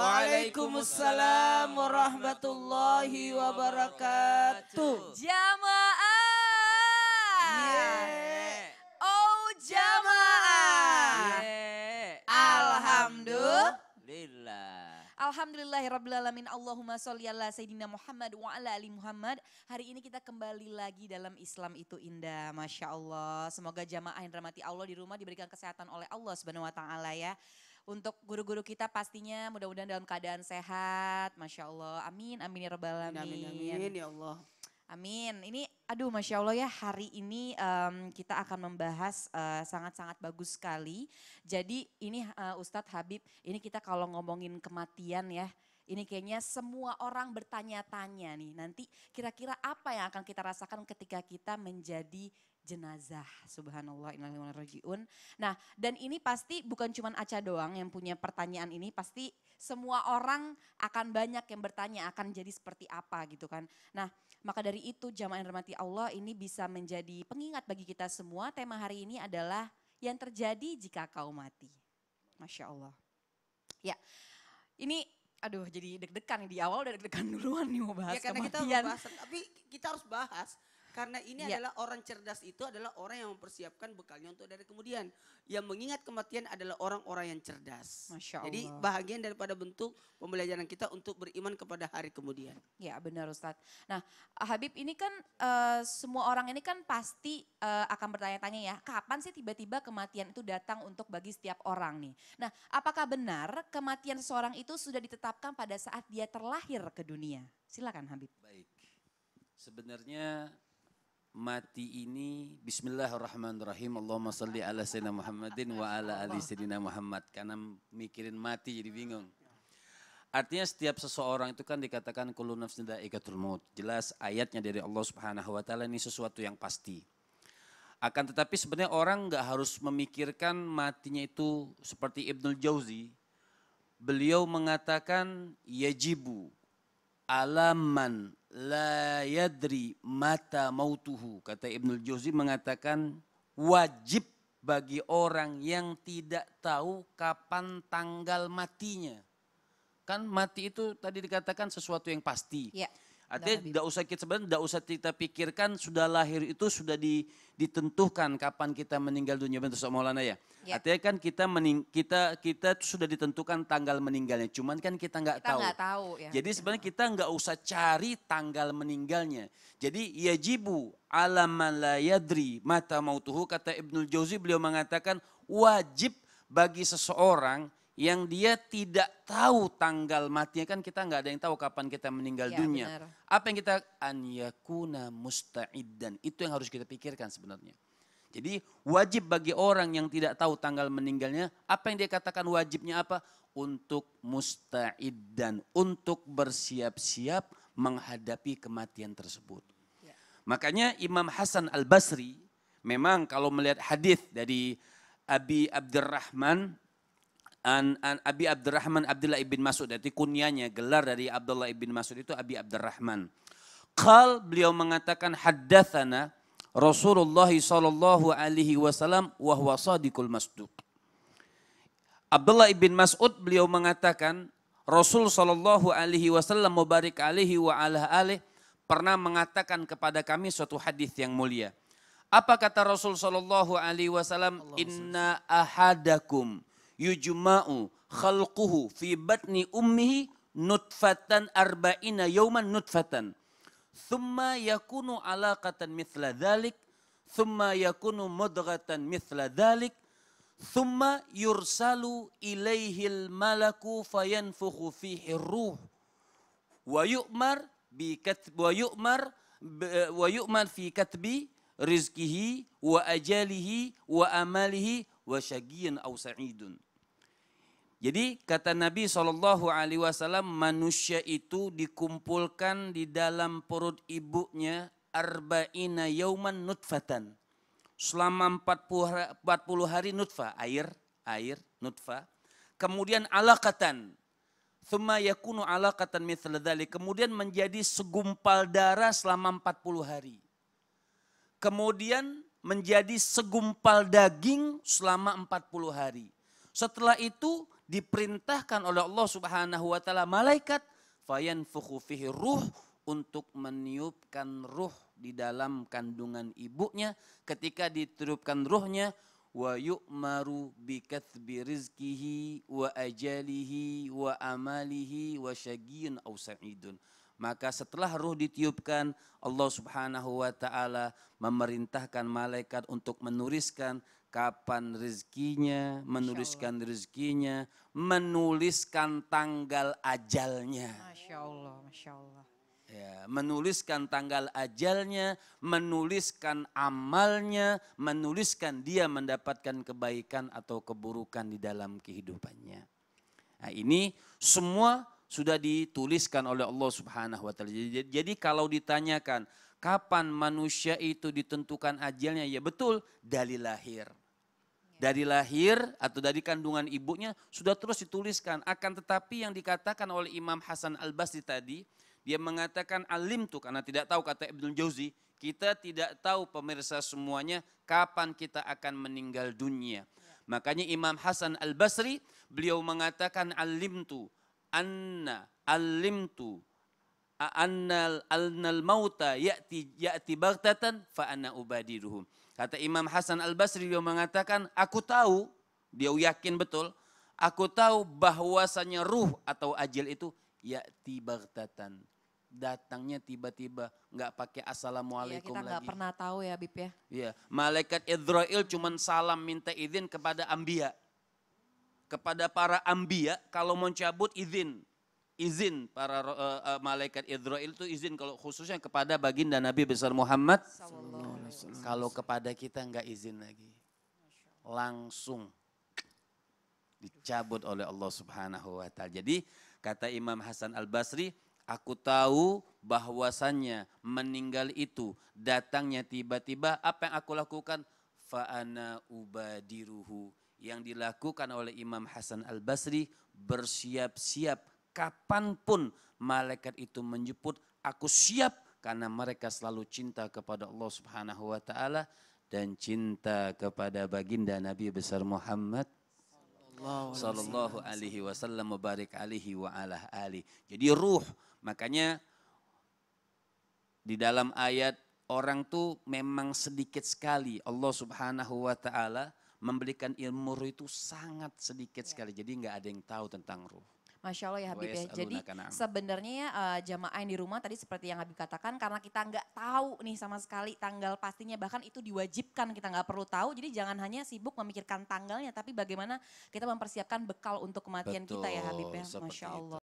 Waalaikumsalam warahmatullahi wabarakatuh. Jamaah. Yeah. Oh jamaah. Yeah. Alhamdulillah. Alhamdulillahirrabbilalamin ya Allahumma sholli ala Sayyidina Muhammad wa ala ali Muhammad. Hari ini kita kembali lagi dalam Islam itu indah. Masya Allah. Semoga jamaah yang dirahmati Allah di rumah diberikan kesehatan oleh Allah subhanahu wa ta'ala ya untuk guru-guru kita pastinya mudah-mudahan dalam keadaan sehat. Masya Allah. Amin. Amin ya Rabbal amin. Amin, amin, amin ya Allah. Amin. Ini aduh Masya Allah ya hari ini um, kita akan membahas eh, sangat-sangat uh, bagus sekali. Jadi ini uh, Ustadz Habib, ini kita kalau ngomongin kematian ya ini kayaknya semua orang bertanya-tanya nih nanti kira-kira apa yang akan kita rasakan ketika kita menjadi jenazah. Subhanallah rajiun. Nah, dan ini pasti bukan cuma Aca doang yang punya pertanyaan ini, pasti semua orang akan banyak yang bertanya akan jadi seperti apa gitu kan. Nah, maka dari itu jamaah yang Allah ini bisa menjadi pengingat bagi kita semua. Tema hari ini adalah yang terjadi jika kau mati. Masya Allah. Ya, ini aduh jadi deg-degan di awal udah deg-degan duluan nih mau bahas ya, karena kematian. kita mau bahas, tapi kita harus bahas karena ini ya. adalah orang cerdas itu adalah orang yang mempersiapkan bekalnya untuk dari kemudian. Yang mengingat kematian adalah orang-orang yang cerdas. Jadi bahagian daripada bentuk pembelajaran kita untuk beriman kepada hari kemudian. Ya benar Ustadz. Nah Habib ini kan uh, semua orang ini kan pasti uh, akan bertanya-tanya ya. Kapan sih tiba-tiba kematian itu datang untuk bagi setiap orang nih. Nah apakah benar kematian seseorang itu sudah ditetapkan pada saat dia terlahir ke dunia? Silakan Habib. Baik. Sebenarnya mati ini bismillahirrahmanirrahim Allahumma salli ala sayyidina Muhammadin wa ala ali sayyidina Muhammad karena mikirin mati jadi bingung artinya setiap seseorang itu kan dikatakan kullu nafsin dha'iqatul maut jelas ayatnya dari Allah Subhanahu wa taala ini sesuatu yang pasti akan tetapi sebenarnya orang nggak harus memikirkan matinya itu seperti Ibnul Jauzi beliau mengatakan yajibu alaman la yadri mata mautuhu. Kata Ibnul Jauzi mengatakan wajib bagi orang yang tidak tahu kapan tanggal matinya. Kan mati itu tadi dikatakan sesuatu yang pasti. Ya. Artinya tidak usah kita sebenarnya tidak usah kita pikirkan sudah lahir itu sudah di, ditentukan kapan kita meninggal dunia bentuk Ustaz Maulana ya. ya. Artinya kan kita mening, kita kita sudah ditentukan tanggal meninggalnya. Cuman kan kita nggak tahu. Gak tahu ya. Jadi sebenarnya kita nggak usah cari tanggal meninggalnya. Jadi yajibu alamalayadri mata mautuhu kata Ibnul Jauzi beliau mengatakan wajib bagi seseorang yang dia tidak tahu tanggal matinya kan kita nggak ada yang tahu kapan kita meninggal ya, dunia. Benar. Apa yang kita an yakuna musta'iddan itu yang harus kita pikirkan sebenarnya. Jadi wajib bagi orang yang tidak tahu tanggal meninggalnya, apa yang dia katakan wajibnya apa? Untuk musta'iddan, untuk bersiap-siap menghadapi kematian tersebut. Ya. Makanya Imam Hasan Al-Basri memang kalau melihat hadis dari Abi Abdurrahman An, an Abi Abdurrahman Abdullah ibn Mas'ud. Jadi kunyanya, gelar dari Abdullah ibn Mas'ud itu Abi Abdurrahman. Kal beliau mengatakan haddathana Rasulullah sallallahu alaihi wasallam wa huwa sadiqul masduq. Abdullah ibn Mas'ud beliau mengatakan Rasul sallallahu alaihi wasallam mubarik alaihi wa ala alih pernah mengatakan kepada kami suatu hadis yang mulia. Apa kata Rasul sallallahu alaihi wasallam? Inna ahadakum yujma'u khalquhu fi batni ummihi nutfatan arba'ina yauman nutfatan. Thumma yakunu alaqatan mithla dhalik. Thumma yakunu mudghatan mithla dhalik. Thumma yursalu ilaihil malaku fayanfukhu fihi ruh. Wa yu'mar bi katb, wa yu'mar wa yu'mal fi katbi rizkihi wa ajalihi wa amalihi wa syagiyun aw sa'idun. Jadi kata Nabi Shallallahu Alaihi Wasallam manusia itu dikumpulkan di dalam perut ibunya arba'ina yauman nutfatan. Selama 40 hari nutfa, air, air, nutfa. Kemudian alaqatan. Thumma yakunu alaqatan mithla Kemudian menjadi segumpal darah selama 40 hari. Kemudian menjadi segumpal daging selama 40 hari. Setelah itu diperintahkan oleh Allah Subhanahu wa taala malaikat fayanfukhu fihi ruh untuk meniupkan ruh di dalam kandungan ibunya ketika ditiupkan ruhnya wa yu'maru bi kathbi rizqihi wa ajalihi wa amalihi wa syaqiyyun aw sa'idun maka setelah ruh ditiupkan Allah Subhanahu wa taala memerintahkan malaikat untuk menuliskan kapan rezekinya, menuliskan rezekinya, menuliskan tanggal ajalnya. Masya Allah, Masya Allah. Ya, menuliskan tanggal ajalnya, menuliskan amalnya, menuliskan dia mendapatkan kebaikan atau keburukan di dalam kehidupannya. Nah, ini semua sudah dituliskan oleh Allah Subhanahu wa taala. Jadi, jadi kalau ditanyakan, kapan manusia itu ditentukan ajalnya? Ya betul, dari lahir. Dari lahir atau dari kandungan ibunya sudah terus dituliskan. Akan tetapi yang dikatakan oleh Imam Hasan Al-Basri tadi, dia mengatakan alim tuh karena tidak tahu kata Ibnu Jauzi, kita tidak tahu pemirsa semuanya kapan kita akan meninggal dunia. Makanya Imam Hasan Al-Basri beliau mengatakan alim tuh. anna alim tuh annal alnal mauta ya'ti ya'ti baghtatan fa ana ubadiruhum. Kata Imam Hasan Al-Basri dia mengatakan, aku tahu, dia yakin betul, aku tahu bahwasanya ruh atau ajil itu ya'ti baghtatan. Datangnya tiba-tiba, nggak pakai iya, assalamualaikum ya, kita lagi. Kita pernah tahu ya Bib ya. Iya, malaikat Idrail cuman salam minta izin kepada ambia. Kepada para ambia kalau mau cabut izin izin para uh, malaikat Israel itu izin kalau khususnya kepada baginda Nabi besar Muhammad kalau kepada kita nggak izin lagi langsung dicabut oleh Allah Subhanahu wa taala. Jadi kata Imam Hasan Al-Basri, aku tahu bahwasannya meninggal itu datangnya tiba-tiba apa yang aku lakukan fa'ana ubadiruhu yang dilakukan oleh Imam Hasan Al-Basri bersiap-siap Kapanpun malaikat itu menyebut, aku siap karena mereka selalu cinta kepada Allah Subhanahu wa taala dan cinta kepada baginda Nabi besar Muhammad sallallahu alaihi wasallam mubarak alaihi wa ala ali. Jadi ruh, makanya di dalam ayat orang tuh memang sedikit sekali Allah Subhanahu wa taala memberikan ilmu ruh itu sangat sedikit sekali. Jadi nggak ada yang tahu tentang ruh. Masya Allah ya Habib ya. Jadi sebenarnya ya uh, jamaah yang di rumah tadi seperti yang Habib katakan karena kita nggak tahu nih sama sekali tanggal pastinya bahkan itu diwajibkan kita nggak perlu tahu. Jadi jangan hanya sibuk memikirkan tanggalnya tapi bagaimana kita mempersiapkan bekal untuk kematian Betul, kita ya Habib ya. Masya Allah.